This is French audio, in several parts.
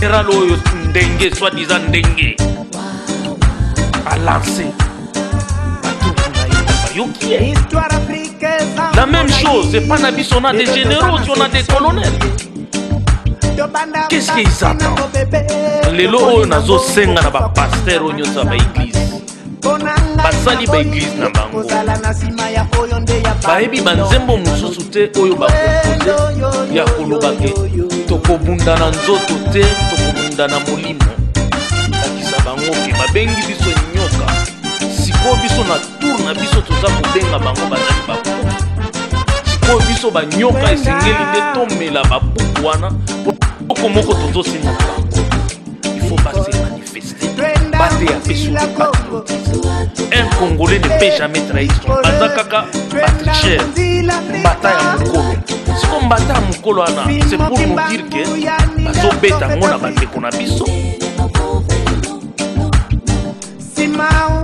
général oyo ndenge soi-disant ndenge alanse la même chose epa na biso on a des généraux si on a des colonels qu'est-ce qu'ils attendent lelo oyo nazosenga na bapaster oyo nyonso ya baeglize basali baeglize na bango bayebi banzembo mosusu te oyo bakompose ya kolobake tokobunda na nzoto te tokobunda na molimo lakisa bango ke babengi biso nyoka sikoyo biso na tour na biso toza kobenga bango bazali bapuku sikoyo biso banyoka esengeli nde tomela bapuku wana moko moko tozosenga bango ifo base manifeste base apesi un congolais ne peut jamais trahir son aza kaka batricher mbata ya mokolo siko mbata ya mokolo wana c'est pour nous dire ke bazobeta ngo na bandeko na biso nsima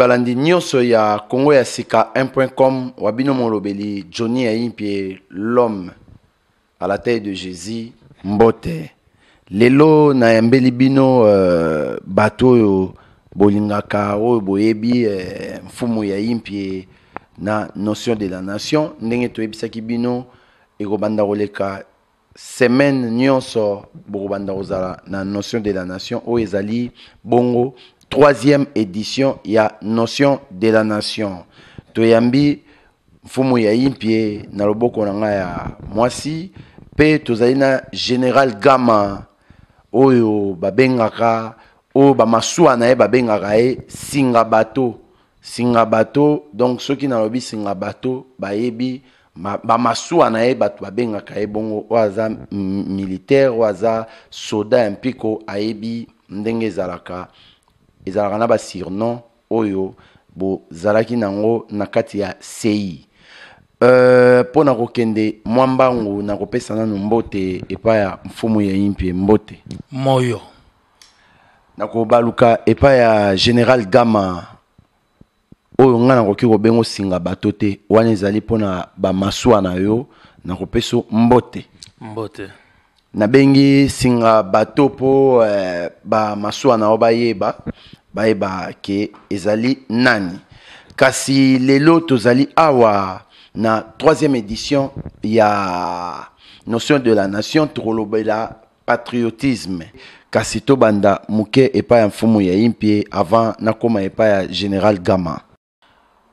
balandi nyonso ya kongo ya sika 1com wa bino molobeli johnny ayimpie l'homme à la taille de jésus mbote lelo nayambeli bino euh, bato oyo bolingaka oyo boyebi eh, mfumu ya yimpie na notion de la nation ndenge toyebisaki bino ekobanda koleka semaine nyonso bokobanda kozala na notion de la nation oyo ezali bongo troisième édition a notion de la nation toyambi fumu ya impie na loboko na ya mwasi pe tozali général gama oyo babengaka oyo bamasuwa na ye babengaka ye singa bato singa bato donc soki nalobi singa bato bayebi bamasuwa na ye bato babengaka ye bongo oyo aza militaire oyo soda ya mpiko ayebi ndenge ezalaka ezalaka na basurnom oyo bozalaki nango na kati ya sei euh, mpo uh, na kokende mwa mbangu na kopesa nanu mbote epai ya mfumu ya impie mbote moyo na kobaluka epai ya général gama oyo ngai nakoki kobenga osinga bato te wana ezali mpona bamasuwa na yo nakopesa mbote mbote nabengi singa bato mpo eh, bamasuwa na yo bayeba bayeba ke ezali nani kasi lelo tozali awa na troisième édition ya notion de la nation tokolobela patriotisme kasi tobanda moke epai ya mfumu ya impie avant nakóma epai ya général gama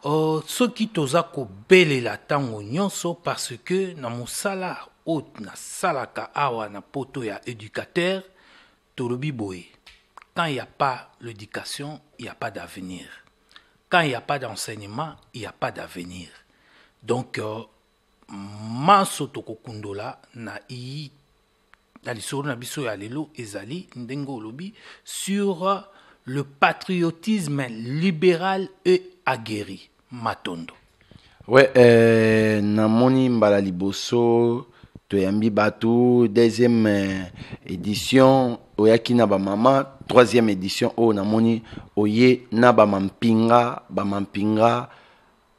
oh, soki toza kobelela ntango nyonso parce que na mosala n'a salaka awa na poto ya éducateur tolobi boye quand il n'y a pas l'éducation il n'y a pas d'avenir quand il n'y a pas d'enseignement il n'y a pas d'avenir donc euh, manso tokokundola na i na lisolo na biso ya lelo ezali ndenge olobi sur euh, le patriotisme libéral et aguerri matondo ouais, euh, namoni mbala liboso toyambi bato deuxième euh, édition oyaki na bamama troisième édition oyo namoni oye na bamampinga bamampinga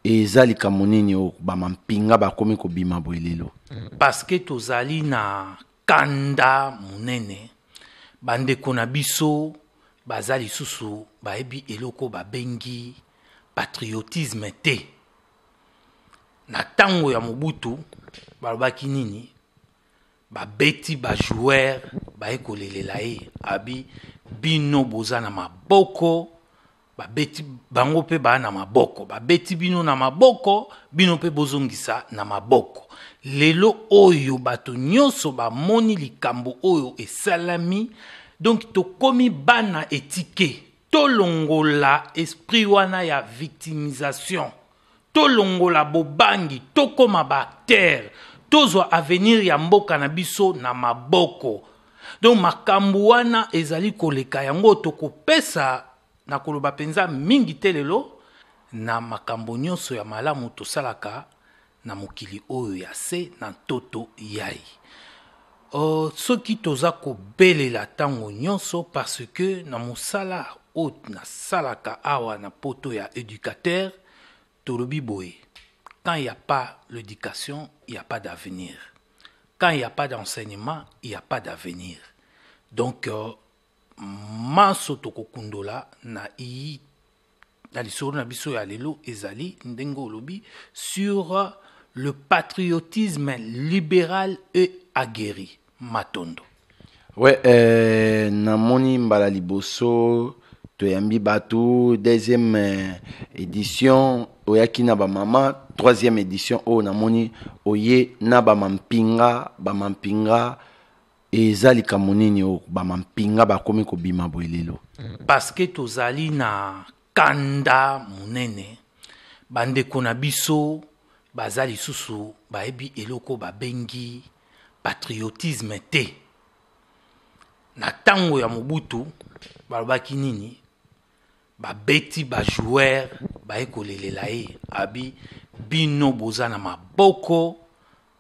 eza likambo nini oyo bamampinga bakomi kobima boye lelo parce que tozali na kanda monene bandeko na biso baza lisusu bayebi eloko babengi patriotisme te na ntango ya mobutu balobaki nini babeti bajoueur baye kolelela ye abi bino boza na maboko babeti bango mpe baa na maboko babeti bino na maboko bino mpe bozongisa na maboko lelo oyo bato nyonso bamoni likambo oyo esalami donk tokomi bana etike tolongola esprit wana ya victimisation tolongola bobangi tokóma baactere tozwa avenir ya mboka na biso na maboko donc makambo wana ezali koleka yango tokopesa na koloba mpenza mingi te lelo na makambo nyonso ya malamu tosalaka na mokili oyo ya se na ntoto yai uh, oh, soki toza kobelela ntango nyonso parce ke na mosala oyo nasalaka awa na poto ya éducateur tolobi boye Quand il n'y a pas l'éducation, il n'y a pas d'avenir. Quand il n'y a pas d'enseignement, il n'y a pas d'avenir. Donc, manso na i na lisolo na biso ya ezali ndengo sur euh, le patriotisme libéral et aguerri matondo ouais, euh, namoni mbala liboso toyambi batu deuxième euh, édition oyaki na bamama troisième édition oyo namoni oye na bamampinga bamampinga eza likambo nini oyo bamampinga bakomi kobima boye lelo mm. parceke tozali na kanda monene bandeko na biso baza lisusu bayebi eloko babengi patriotisme te na ntango ya mobutu balobaki nini babeti bajoueur baye kolelela ye abi bino boza na maboko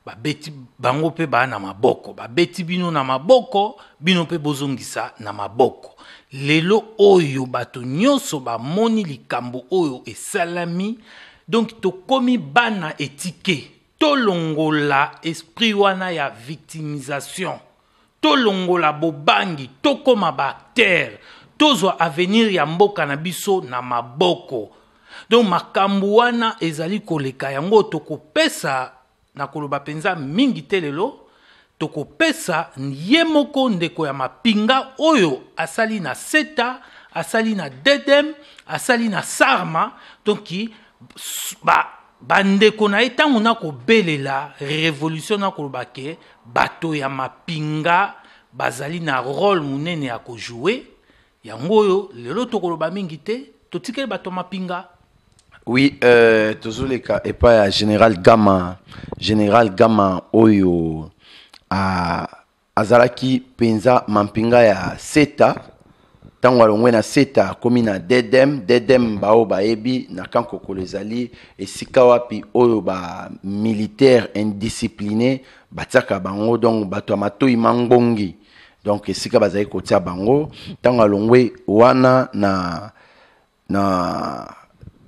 babeti bango mpe baa na maboko babeti bino na maboko bino mpe bozongisa na maboko lelo oyo bato nyonso bamoni likambo oyo esalami donk tokomi bana etike tolongola esprit wana ya victimisation tolongola bobangi tokóma baactere tozwa avenir ya mboka na biso na maboko donc makambo wana ezali koleka yango tokopesa na koloba mpenza mingi te lelo tokopesa ye moko ndeko ya mapinga oyo asali na seta asali na dedem asali na sarma donki bandeko ba na ye ntango na kobelela révolution na koloba ke bato ya mapinga bazali na role monene ya kojoue yango oyo lelo tokoloba mingi te totikeli bato mapinga oui euh, tozoleka epai ya général gama général gama oyo a, azalaki mpenza mampinga ya seta ntango alongwe na seta akomi na dedem dedem baoyo bayebi na kankokolo ezali esika wapi oyo bamilitaire indiscipline batiaka bango donc bato ya matoi mangbongi donc esika bazali kotia bango ntango alongwe wana na na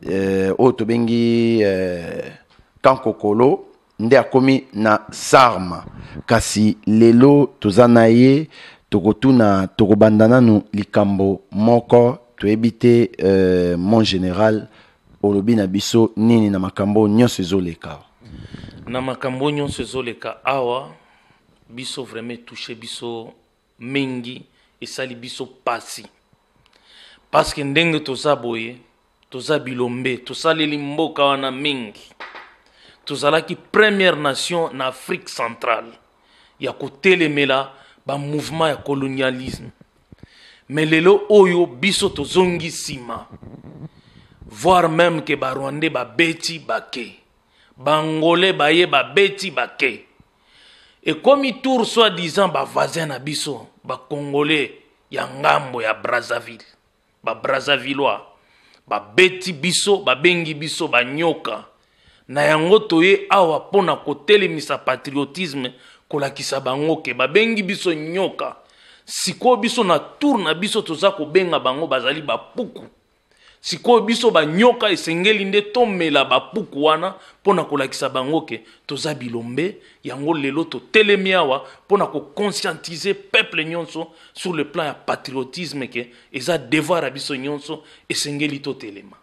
eh, oyo tobengi eh, kankokolo nde akomi na sarma kasi lelo toza na ye tokotuna tokobanda nanu likambo moko toyebi te eh, mon général olobi na biso nini na makambo nyonso ezoleka na makambo nyonso ezoleka awa biso vraiment touche biso mingi esali biso pasi parceke ndenge toza boye toza bilombe tosaleli mboka wana mingi tozalaki première nation na afrique centrale ya kotelemela bamouvement ya colonialisme me lelo oyo biso tozongi nsima voire même ke barwandais babeti bake bangolais baye babeti bake ekomi tour soi-disant bavazin na biso bakongole ya ngambo ya brazzaville babrazzavillois babeti biso babengi biso banyoka na yango toye awa mpo na kotelemisa patriotisme kolakisa bango ke babengi biso nyoka sikoyo biso na tour na biso toza kobenga bango bazali bapuku sikoyo biso banyoka esengeli nde tomela bapuku wana mpo na kolakisa bango ke toza bilombe yango lelo totelemi awa mpo na kokonscientize peuple nyonso sur le plan ya patriotisme ke eza devoir ya biso nyonso esengeli totelema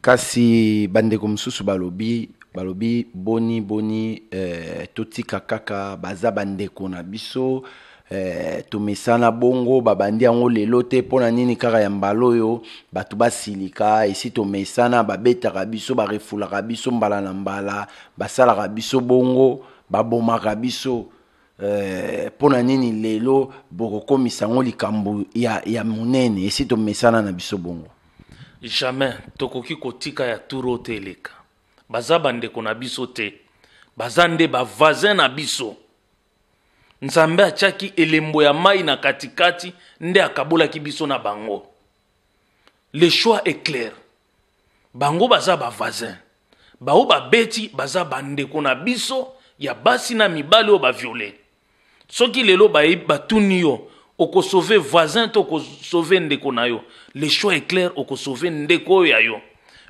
kasi bandeko mosusu balobi balobi boni boni eh, totika kaka baza bandeko na biso eh, tomesana bongo babandi yango lelo te mpona nini kaka ya mbala oyo bato basilika esi tomesana babetaka biso barefulaka biso mbala na mbala basalaka biso bongo babomaka biso eh, mpona eh, nini lelo bokokomisa yango likambo ya, ya monene esi tomesana na biso bongo jamais tokoki kotika ya turo te eleka baza bandeko na biso te baza nde bavasin na biso nzambe atiaki elembo ya mai na katikati nde akabolaki biso na bango le choix est clair bango baza bavazin bao babeti baza bandeko na biso ya basi na mibali oyo baviole soki lelo bayebi batuni yo okosauve voisin to okosauve ndeko na yo le choix est clair okosauve ndeko oyo ya yo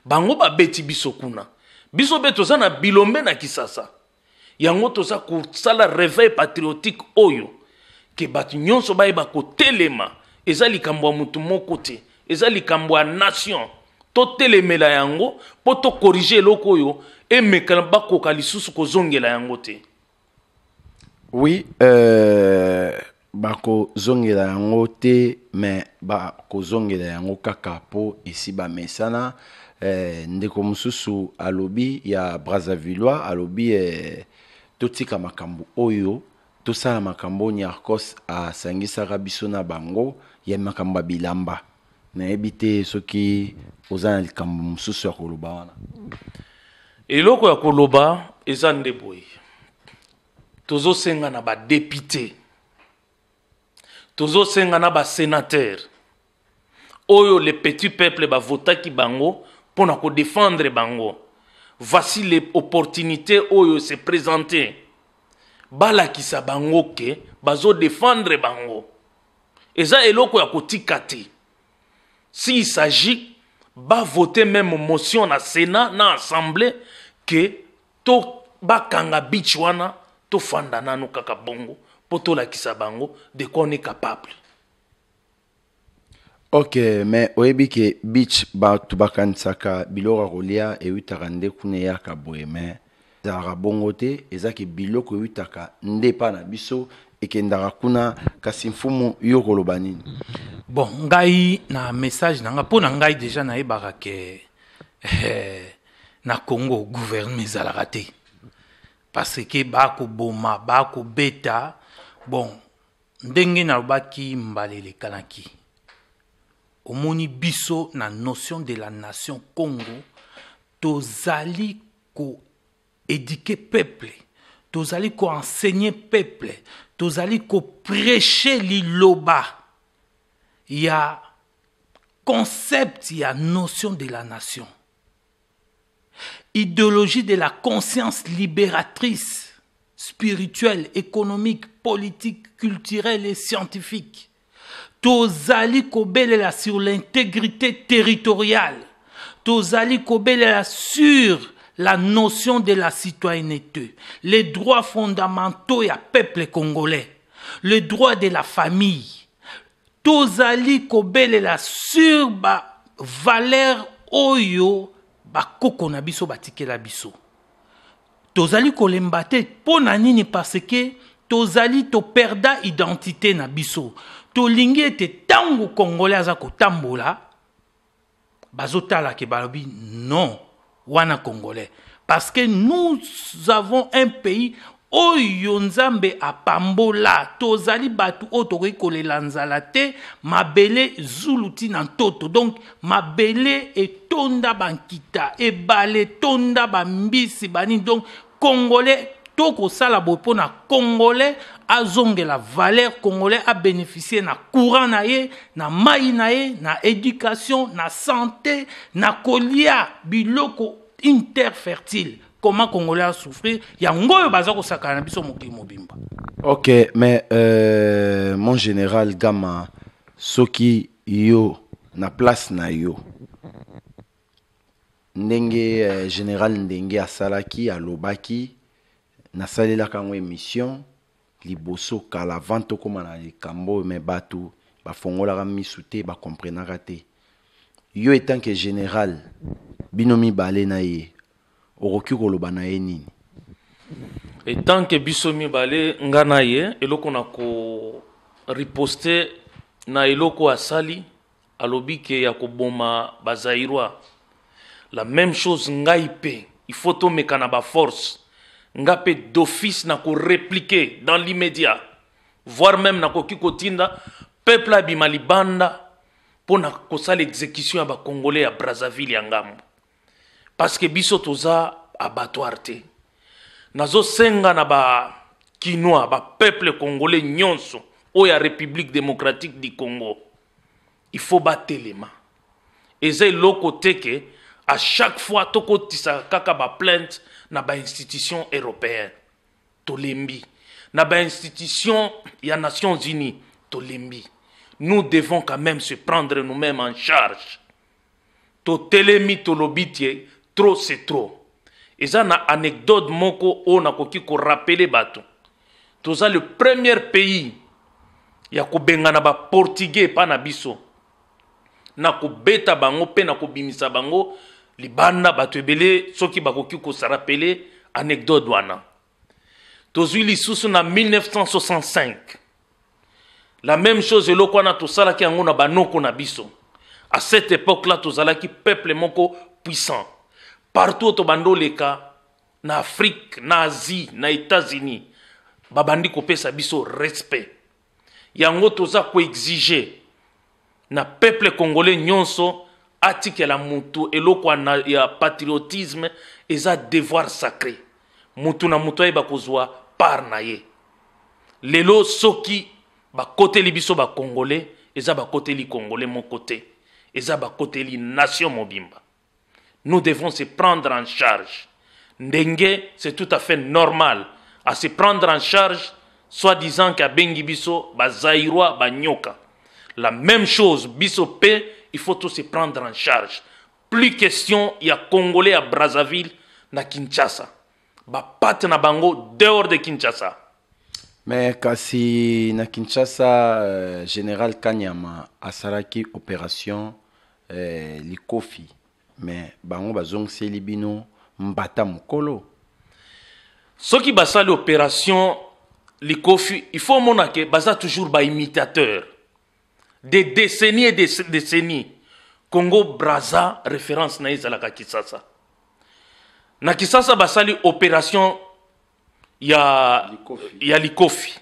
bango babeti biso kuna biso mpe toza na bilombe na kisasa yango toza kosala réveil patriotique oyo ke bato nyonso bayeba kotelema eza likambo ya motu moko te eza likambo ya nation totelemela yango mpo tokorige eloko oyo emekana bakoka ko zongela yango te oui euh, zongela yango te me bakozongela yango kaka mpo esi bamesana mesana, euh, ndeko alobi ya brazavillois alobi e totika makambo oyo tosala makambo nyarcos asangisaka biso na bango ya makambo ya bilamba nayebi te soki oza na likambo mosusu ya koloba wana eloko ya koloba eza nde boye tozosenga na badepute tozosenga na basenatere oyo le petit peuple bavotaki bango mpo na kodefendre bango voici les opportunités oyo se présenter Bala bango ke défendre bango eza eloko ya kotika si s'il s'agit voter même motion na sénat na assemblée que to bakanga bitch to fanda nano kaka bongo to la bango de quoi on est capable ok me oyebi ke beach bato bakanisaka biloko ya kolia eutaka nde kuna eya ka boye me ezalaka bongo te eza ke biloko eutaka nde epai na biso ekendaka kuna kasi mfumu yo koloba nini bon ngai na message na nga mpo na ngai deja nayebaka ke eh, na congo gouvernement ezalaka te parce ke bakoboma bakobeta bon ndenge nalobaki mbala elekanaki omoni biso na notion de la nation congo tozali koédike peuple tozali koensegne peuple tozali koprêche liloba ya concept ya notion de la nation idéologie de la conscience libératrice spirituelle économique politique culturelle et scientifique tozali kobelela sur l'intégrité territoriale tozali kobelela sur la notion de la citoyenneté les droits fondamentaux à peuple congolais le droit de la famille tozali kobelela sur valeur oyo bakoko na biso batikela biso tozali kolemba te mpo nini parce que tozali identité na tolingi ete ntango kongole aza kotambola bazotala ke balobi non wana congolais parce que nous avons un pays oyo nzambe apambola tozali bato oyo tokoki kolela nzala te mabele zuluti ti na ntoto donc mabele etonda bankita Balé tonda bambisi banini donc congolais tokosala boye mpo congolais la valeur congolais bénéficié na courant na ye na mai na ye na éducation na santé na kolia biloko interfertile comment congolais asouffrir yango oyo baza kosakana na biso mokili mobimba ok mais euh, mon général gama soki yo na place na yo ndenge euh, général ndenge asalaki alobaki la yango émission liboso kala avant tokóma na likambo me bato bafongolaka misu te bakomprenaka te yo que général bino mibale na ye okoki koloba na ye nini etanke biso mibale nga na ye eloko na koriposte na eloko asali alobi ke ya koboma bazairwa la même chose ngai mpe faut tomeka na baforce ngape d'office na répliquer dans l'immédiat voire même ko kotinda peuple bimalibanda libanda pour na a exécution ya à brazzaville ya ngambo que biso toza abattoir te senga na ba peuple congolais nyonso o ya république démocratique du congo il faut mains et eza eloko côté que à chaque fois tokotisa kaka plainte na institution européenne tolembi na institution ya nations unies tolembi nous devons quand même se prendre nous-mêmes en charge tolembi tolobi trop c'est trop Et eza na anecdote moko oyo nakoki korapele bato toza le premier pays ya kobengana baportugais epa na biso na kobeta bango pe na kobimisa bango libanda bato ebele soki bakoki kosala pele anecdote wana tozwi lisusu na 1965 la même chose eloko wana tosalaki yango na banoko na biso à cette époque là tozalaki peuple moko puissant partout tobanda oleka na afrique na asie na états-unis babandi kopesa biso respect yango toza koexige na peuple congolais nyonso haki la mutu eloko ya patriotisme eza devoir sacré mutu na mutu ayeba kozwa par na ye lelo soki bakoteli biso bakongole eza bakoteli congolais moko te eza bakoteli nation mobimba nous devons se prendre en charge ndenge c'est tout à fait normal à se prendre en charge soi-disant qu'abengi biso ba Nyoka, la même chose biso il faut tous se prendre en charge. Plus question y a Congolais à Brazzaville na Kinshasa. pas na bango dehors de Kinshasa. Mais kasi na Kinshasa euh, général Kanyama a opération euh, likofi mais bango bazongiseli bino mbata qui soki l'opération, l'opération likofi il faut que ke baza toujours imitateur des décennies et des décennies congo braza référence na à la kisasa na kisasa basali opération ya likofi, ya likofi.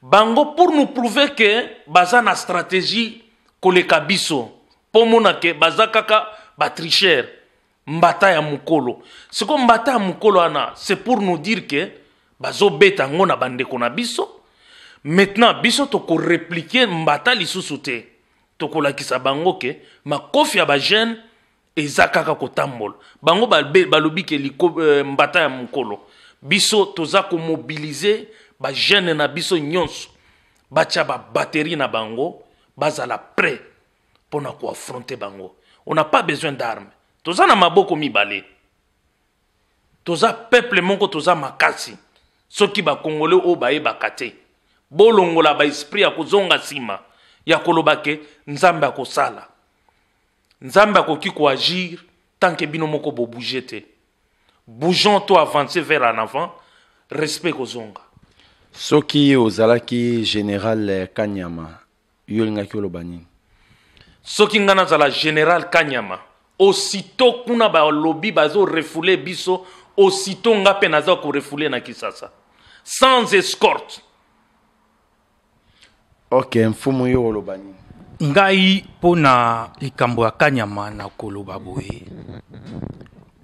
bango pour nous prouver que baza na stratégie koleka pomona mpo ke baza kaka mbata ya Ce sikoyo mbata ya mukolo ana. c'est pour nous dire que bazobeta beta ngona bande konabiso. biso maintenant biso tokoreplike mbata lisusu te tokolakisa bango ke makofi ya bajeune eza kaka kotambola bango balobi ke eh, mbata ya mokolo biso toza komobilize bajeune na biso nyonso batya babateri na bango bazala prêt mpo na koaffronte bango on n'a pas besoin d'arme toza na maboko mibale toza peuple moko toza makasi soki bakongole oyo bayebaka te bolongola baesprit ya kozonga nsima ya koloba ke nzambe akosala nzambe akoki koagir tanke bino moko bobouge te bougeon to avance vers en avant respect kozonga soki ozalaki général kanyama yolingaki oloba nini soki ngai nazala général kanyama osito kuna balobi bazorefule biso osito ngai mpe naza korefule na kisasa sans escorte ok mfumu ye oloba nini ngai mpo na likambo ya kanyama na koloba boye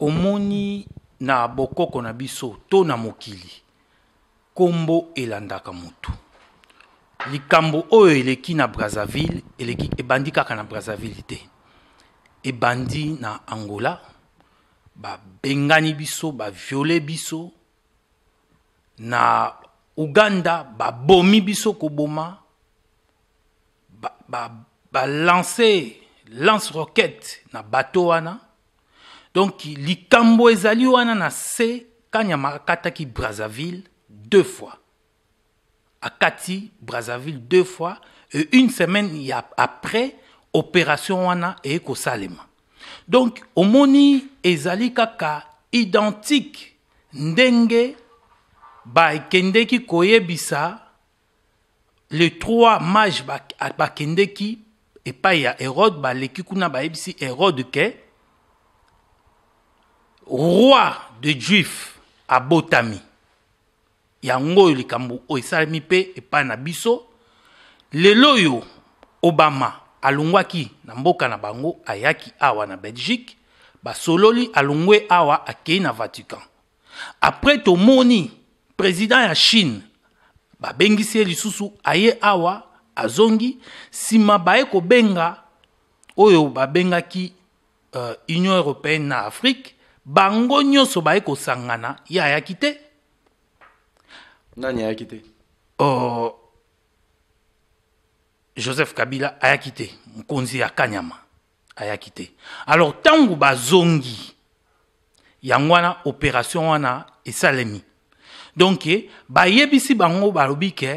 omoni na bokoko na biso to na mokili nkombo elandaka motu likambo oyo eleki na brazzaville eleki ebandi kaka na brazzaville te ebandi na angola babengani biso baviole biso na uganda babomi biso koboma balancer lance roquette na bateau wana donc likambo ezali wana na se kanyama akataki brazzaville deux fois akati brazzaville deux fois et une semaine après opération wana et donc omoni ezali kaka identique ndenge bakendeki koyebisa les trois mages bakendeki y ya hérode Kikuna, kuna bayebisi hérode ke roi de Juifs juif botami yango Ngoy, likambo oyo et et pas na biso le loyo obama à na Namboka, na bango ayaki awa na belgique basololi longué awa akei na vatican après tomoni président la chine babengisi ye lisusu aye awa azongi nsima baye kobenga oyo babengaki uh, union européenne na afrique bango nyonso baye kosangana ye ayaki te nani ayaki te uh, joseph kabila ayaki te mokonzi ya kanyama ayaki te alors ntango bazongi yango wana opération wana esalemi donc bayebisi bango Barubike,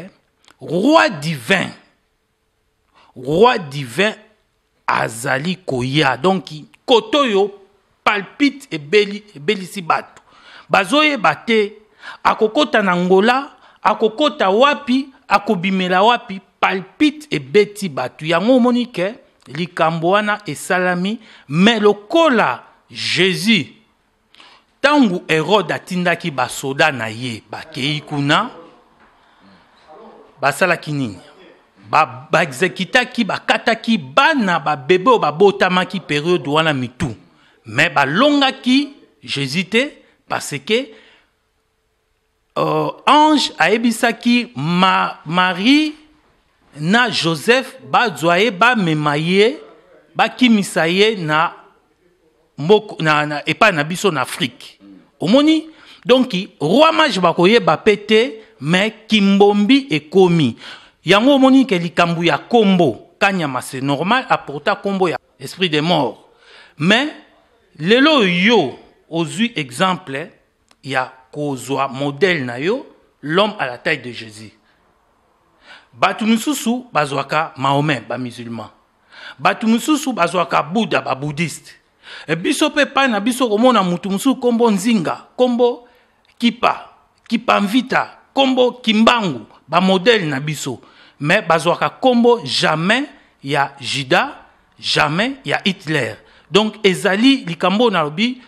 roi divin roi divin azali koya donc kotoyo palpite et ebelisi batu. Bazoye baté akokota na ako akokota wapi akobimela wapi palpite beti batu. yango monique, ke et Salami, mais le cola, jésus ntango hérode atindaki basoda na ye bakei kuna basalaki nini baexekitaki ba bakataki bana babebe oyo babotamaki periode wana mitu me balongaki jésus te parce que euh, ange ayebisaki ma, marie na joseph bazwa ye bamema ye bakimisa ye na moko na, na epai na biso na afrike omoni roi rwamage ye ba te me kimbombi ekomi yango omoni ke kambu ya kanya kanyama c'est normal apporta combo ya esprit de mort Mais lelo yo ozwi exemple ya kozwa modèle na yo l'homme à la taille de jésus Batumususu misusu Mahomet, mahomet musulman. Batumususu bazouaka Bouddha, ba bouddhiste e biso mpe epai na biso komona motu mosusu nkombo nzinga nkombo kipa kipa mvita nkombo kimbangu bamodele na biso me bazwaka nkombo jamais ya juda jamais ya hitler donc ezali likambo oyo nalobi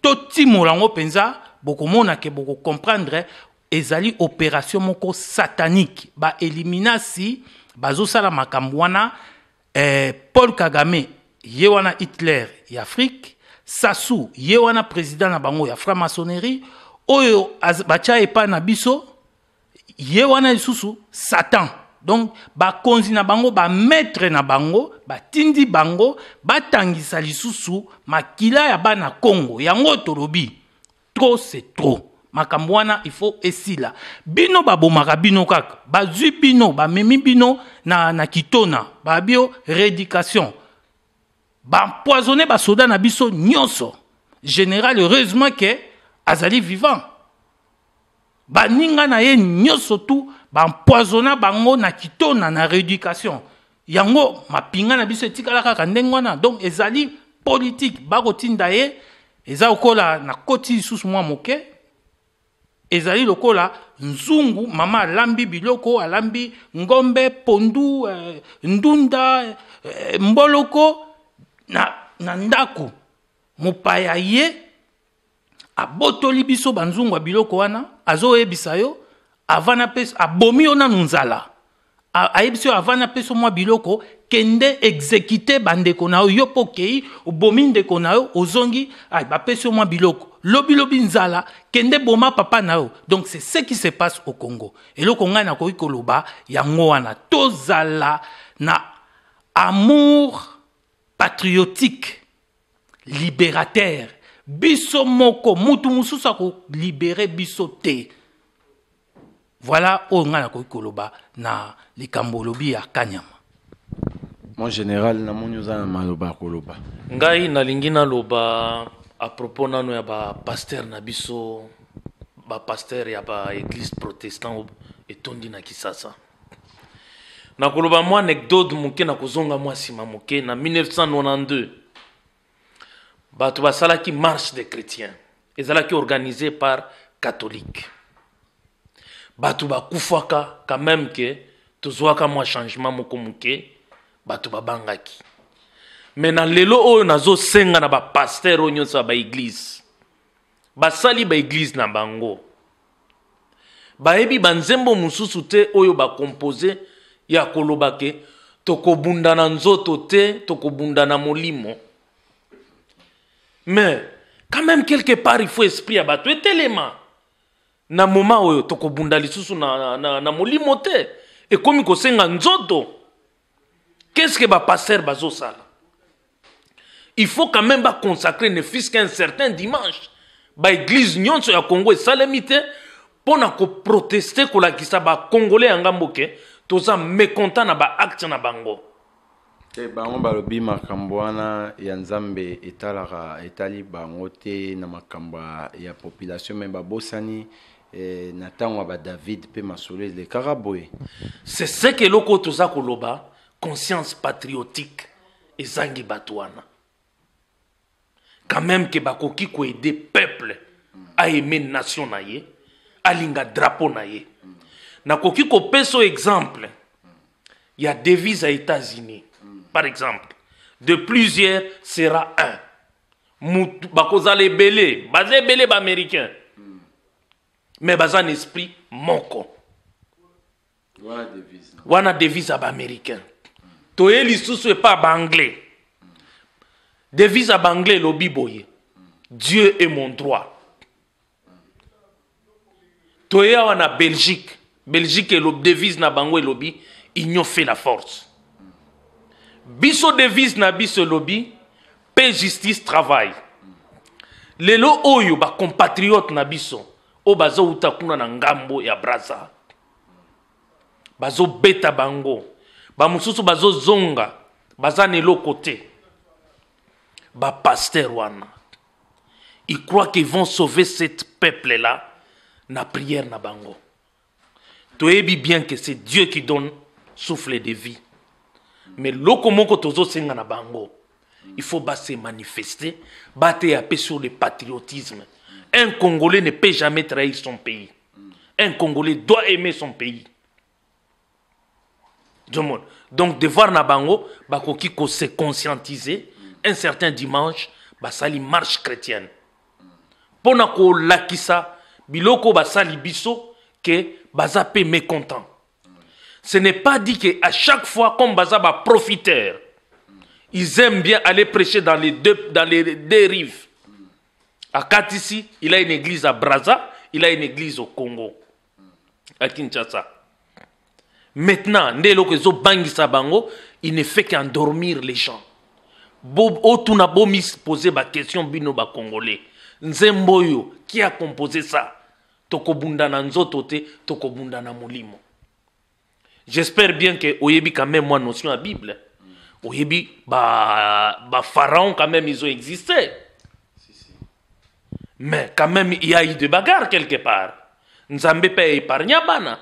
totimola to yango mpenza bokomona ke bokocomprendre ezali opération moko satanique baeliminasi bazosala makambo wana eh, paul kagame ye wana hitler ya afrike sasu ye wana président na bango ya franc-maçonnerie oyo batya epai na biso ye wana lisusu satan donc bakonzi na bango bamaître na bango batindi bango batangisa lisusu makila ya bana kongo yango tolobi tro c'est trop makambo wana ifo esila bino babomaka bino kaka bazwi bino bamemi bino na, na kitona babio rédication baempoisonne basoda na biso nyonso général heureusement ke azali vivant baninga na ye nyonso tu baempoisonna bango na kitona na rééducation yango mapinga na biso etikala kaka ndenge wana donc ezali politike bakotinda ye eza lokola na koti lisusu mwa moke ezali lokola nzungu mama alambi biloko alambi ngombe pondu eh, ndunda eh, mboloko na, na ndako mopaya ye abotoli biso banzungu ya biloko wana azoyebisa yo avana mpe abomi yo nanu nzala ayebisi oyo avanda mpe so mwa biloko kende exekite bandeko na yo yo mpo okei obomi ndeko na yo ozongi bapesi yo mwa biloko lobilobi nzala kende boma papa na yo donc c'est ce qui se passe au congo eloko ngai nakoki koloba yango wana tozala na amour patriotique, libérateur. Biso moko, mutu mususa ko libérer biso Voilà au na ko koloba na likambolobi ya kanyama. Mon général na monyoza na maloba koloba. Ngai na lingina loba à propos nano pasteur na biso pasteur ya église protestant etondi na kisasa. nakoloba mwa anekdote moke na kozonga mwa nsima moke na 1992 bato basalaki marche de chrétien ezalaki organisé par catholique bato bakufaka quand même ke tozwaka mwa changement moko moke bato babangaki me na lelo oyo nazosenga na bapaster oyo nyonso ya baeglize basali baeglize na bango bayebi banzembo mosusu te oyo bakompose ya koloba ke tokobunda na nzoto te tokobunda na molimo mais quand même quelque part il faut esprit ya bato etelema na moment oyo tokobunda lisusu na, na, na, molimo te nzoto qu'est-ce que va passer bazosala il faut quand même consacrer ne fût qu'un certain dimanche baeglize nyonso ya congo esalemi te mpo na kolakisa bakongole ya ngambo toza mécontent na baacte na bango te bango balobi makambo wana ya nzambe etalaka etali bango te na makambo ya population me babosani eh, na ntango ya badavid mpe masolo elekaka boye c'est ce ke eloko oyo toza koloba conscience patriotique ezangi bato wana quand même ke bakoki koede peuple aeme nation na ye alinga drapeau na ye Il y exemple des devise aux états-unis par exemple de plusieurs sera un mutu un ebele baza ebele esprit moko wana devise ya baaméricain toye lisusu epa baanglais devise ya baanglais elobi dieu est mon droit toye awa na belgique belgique le devise na bango elobi union fait la force biso devise na biso lobby paix justice travail lelo oyo bacompatriote na biso oyo uta kuna na ngambo ya Bazo beta bango bazo zonga, baza lo côté, Ba pasteur wana ils croient qu'ils vont sauver cet peuple là na prière na bango es bien que c'est dieu qui donne souffle de vie mais loko na bango il faut se manifester à sur le patriotisme un congolais ne peut jamais trahir son pays un congolais doit aimer son pays donc devoir na bango bakoki se conscientiser un certain dimanche basali marche chrétienne pour biloko que baza mécontent. Ce n'est pas dit que à chaque fois qu'on baza va profiteur, ils aiment bien aller prêcher dans les deux rives. À Katisi, il a une église à Braza, il a une église au Congo, à Kinshasa. Maintenant, dès il ne fait qu'endormir les gens. Bob Bomis poser la question bino ba congolais. Nzemboyo, qui a composé ça? tokobunda na nzoto te tokobunda na molimo j'espère bien que oyebi quand même moi notion la bible hein. oyebi bapharaon ba quand même ils ont existé mais quand même il y a eu des bagarres quelque part nzambe avons épargna bana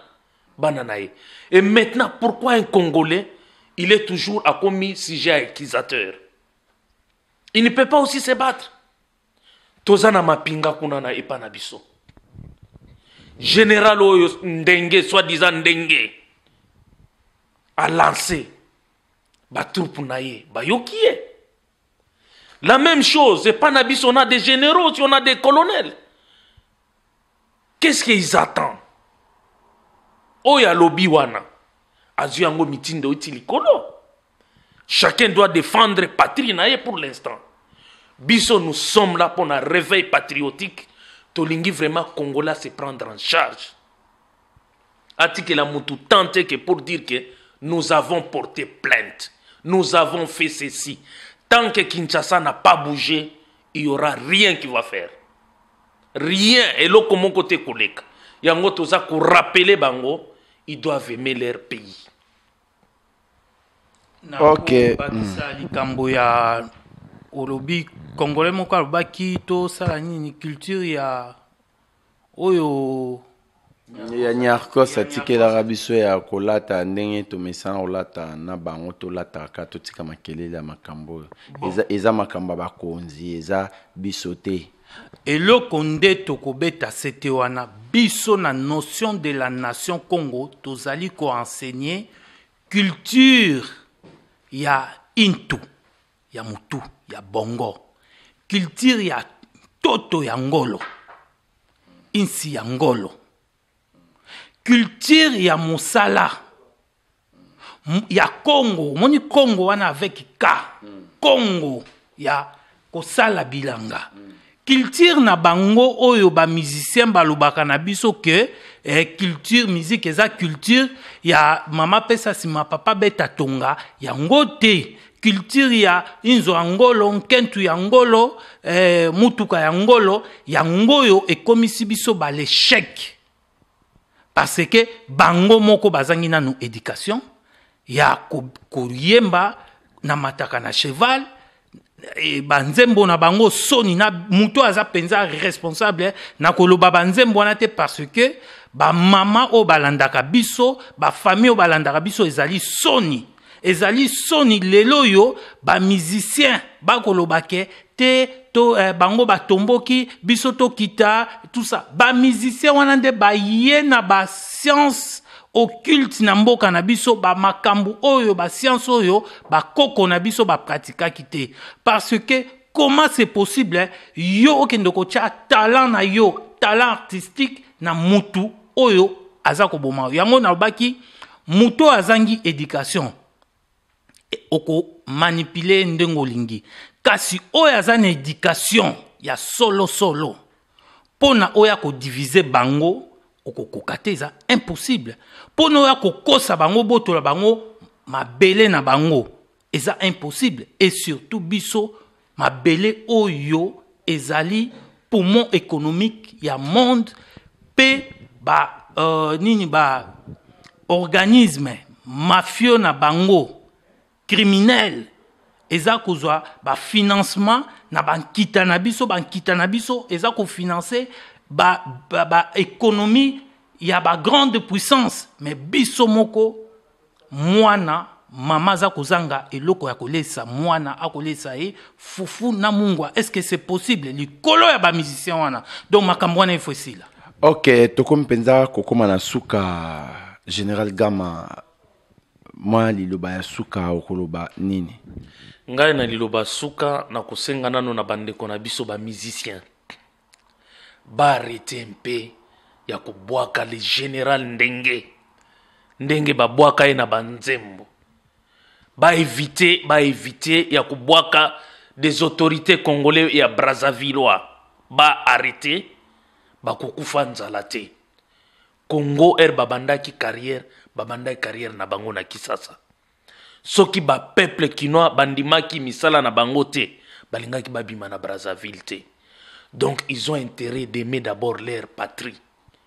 bana et maintenant pourquoi un congolais il est toujours à commis sujet accusateur il ne peut pas aussi se battre toza na mapinga kuna na epa biso général oyo ndenge soi-disant ndenge a lancé troupe la même chose Et pas on a des généraux on a des colonels qu'est-ce qu'ils attendent ya lobi wana chacun doit défendre patrie pour l'instant biso nous sommes là pour un réveil patriotique tolingi vraiment Congola se prendre en charge la moto tant que pour dire que nous avons porté plainte nous avons fait ceci tant que kinshasa n'a pas bougé il n'y aura rien qui va faire rien Et y Il y a yango toza rappeler, bango ils doivent aimer leur pays ok lobby congolais moko to tosala nini culture ya oyo ya nyarkos atikelaka biso ya kolata ndenge mesan olata na bango lataka totika makelele makambo eza, eza makambo ya bakonzi eza biso Kobeta eloko nde tokobeta sete wana biso na notion de la nation congo tozali enseigner culture ya intu ya motu ya bongo culture ya toto ya ngolo insi ya ngolo culture ya mosala ya congo omoni congo wana avec ka congo ya kosala bilanga culture na bango oyo bamusicien balobaka na biso ke eh, culture musique eza culture ya mama pesa nsima papa beta tonga yango te culture ya inzo ya ngolo nkentu ya ngolo eh, mutuka ya ngolo ya oyo ekomisi biso l'échec, parce que bango moko bazangi nanu éducation ya koyemba na mataka na cheval e banzembo na bango soni na moto aza mpenza responsable eh, na koloba banzembo wana te parce que bamama oyo balandaka biso bafamille oyo balandaka biso ezali soni ezali soni lelo ba musicien, ba kolobake, te to eh, bango batomboki biso kita tout ça musicien wana ba baye na science occulte na mboka na biso makambu, oyo ba science oyo koko na biso pratika kite. parce que comment c'est possible hein? yo okende kocha talent na yo talent artistique na mutu oyo aza boma. yango baki muto azangi éducation Oko ndengo olingi kasi oya aza na éducation ya solo mpo na ko akodivize bango okokoka te eza impossible oya ko ko kosa bango botola bango mabele na bango eza impossible et surtout biso o oyo ezali poumon économique ya monde pe ba euh, nini ba organisme mafio na bango criminel eza kozwa financement na bankita na biso bankita na biso bah kofinance baéconomie ba, ba, bah grande puissance mais biso moko mwana mama aza kozanga eloko ya kolesa mwana akolesa ye fufu na mungwa est ce que c'est possible kolo, ya musicien wana donc makambo wana efo esila ok tokomi mpenza kokóma na suka général gama mwa liloba ya suka okoloba nini ngai na liloba suka na kosenga nano na bandeko na biso bamusicien baarete mpe ya kobwaka le général ndenge ndenge babwaka ye na banzembo baevite baevite ya kobwaka des autorités congolais ya brazavillois baarete bakokufa nzala te congo r babandaki carrière babandaki carrière na bango na kisasa soki ba peuple kinois bandimaki misala na bango te balingaki babima na brazzaville te donc ils ont intérêt d'aimer d'abord leur patrie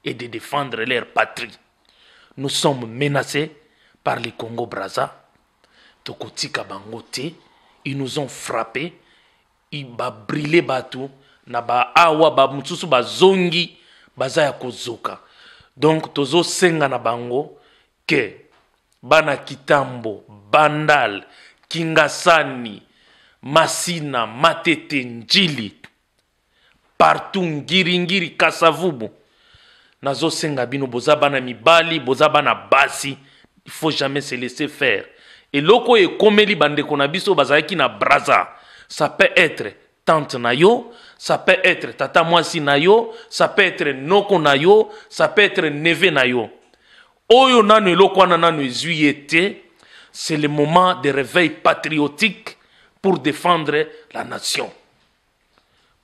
et de défendre leur patrie nous sommes menacés par les congo braza tokotika bango te ils nous ont frappé babrile bateau na ba ba bamosusu bazongi baza ya kozoka donc tozosenga na bango ke bana kitambo bandal kingasani masina matete njili partout ngiringiri kasavubu nazosenga bino boza bana mibali boza bana basi il faut jamais se laisser faire eloko oyo ekomeli bandeko na biso bazalaki na braza ça peut être tante na yo ça peut être tata mwasi na yo ça peut être noko na yo ça peut être neve na yo oyo c'est le moment de réveil patriotique pour défendre la nation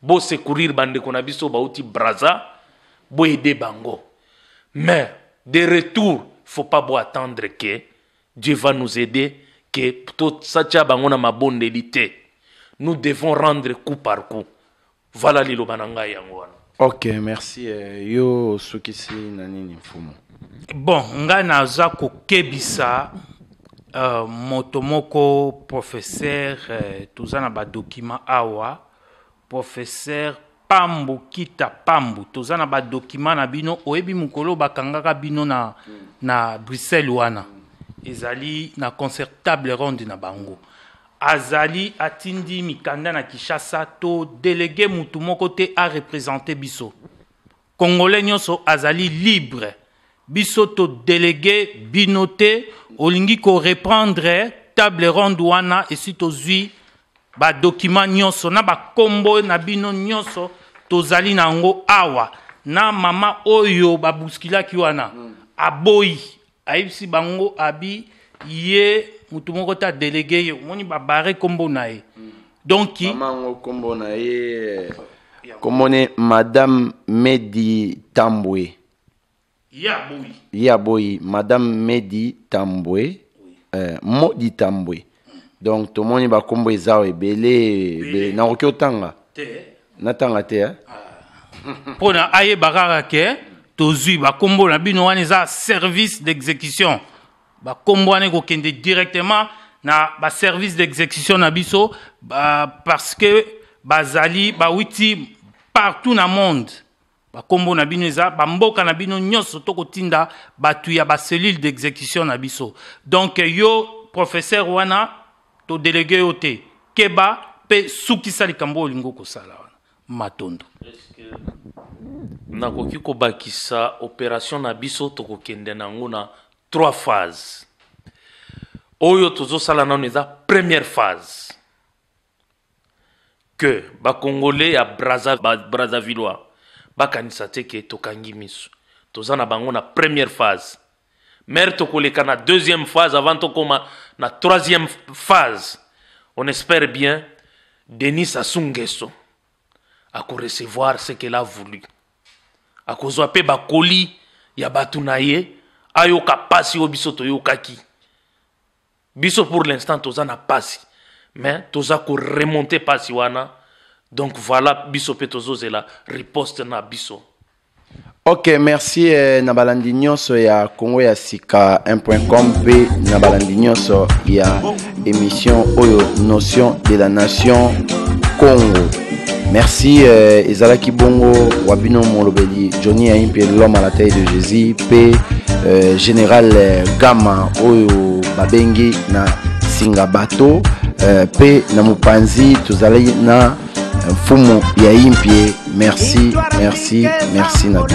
qu'on bandeko na biso bauti braza boyede bango mais de retour faut pas attendre que dieu va nous aider que tosatia bango na mabondeli te nous devons rendre coup par coup voilà liloba na ngai yango wana ok merci eh, yo suis nanini nini bon ngai naza kokebisa uh, moto moko professeur uh, toza na badokima awa professeur pambu kita pambu toza na badokima na bino oyebi mokolo bakangaka bino na, na bruxelles wana ezali na concertable ronde na bango azali atindi mikanda na kinshasa to delege mutu moko te arepresente biso congolais nyonso azali libre biso todelege bino te olingi koreprendre table ronde wana esi tozwi badokima nyonso na bakombo na bino nyonso tozali na yango awa na mama oyo babuskilaki wana mm. aboyi ayebisi bango abi ye motu moko te adelege ye omoni babare kombo na ye mm. donki mamango kombo na ye kombo ne madame medi tambwe Yaboui. Yaboui, Madame Medi Tambwe, euh, Modi Tambwe. Donc, tout le monde va kombo ça. Belé, na oki tanga Te. Na tanga te. Pona aye baraka. ke tozui ba kombo na bino service d'exécution. Ba kombo kende directement na ba service d'exécution na biso ba parce que bazali ba witi partout na monde bakombo na bino eza bamboka na bino nyonso tokotinda bato ya baselile d'exécution na biso donk yo professeur wana todelege yo te keba pe sukisa likambo oyo olingi kosala wana matondo nakoki kobakisa opération na biso tokokende na na trois phases oyo tozosala nano eza première phase que bakongole ya brazavillois bakanisa te ke tokangi miso toza na bango na première phase mer tokoleka na deuxième phase avant t'okoma na troisième phase on espère bien denis asungeso recevoir ce qu'elle a voulu akozwa mpe bakoli ya bato na ye ayoka pasi oyo biso toyokaki biso pour l'instant toza na pasi mais toza koremonte pasi wana donc voilà biso c'est la riposte na biso ok merci eh, na ya Congo ya sika 1.com na ya émission oyo notion de la nation congo merci eh, Kibongo bongo Wabino johnny Aimpe, l'homme à la taille de jésus P eh, général eh, gama oyo babengi na Singabato eh, P Namupanzi na na mfumo ya impie merci merci merci na bino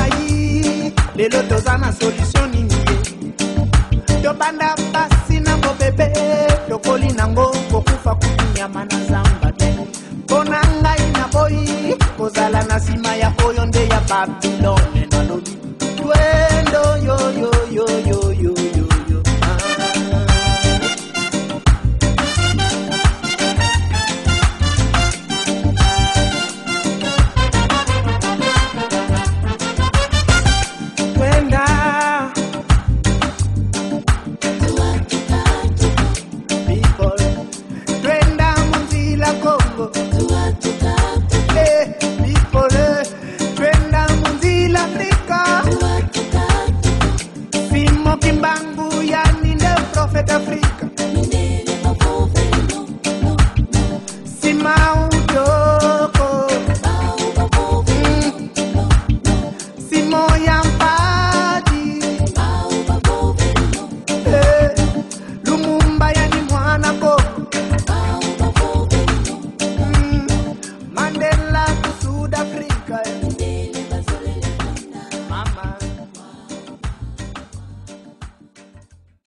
lelo toza na solution nini tobanda basi na mobebe lokoli nango kokufa kutunyama na zamba te mpo na ngai naboyi kozala na nsima ya oyo nde ya babilo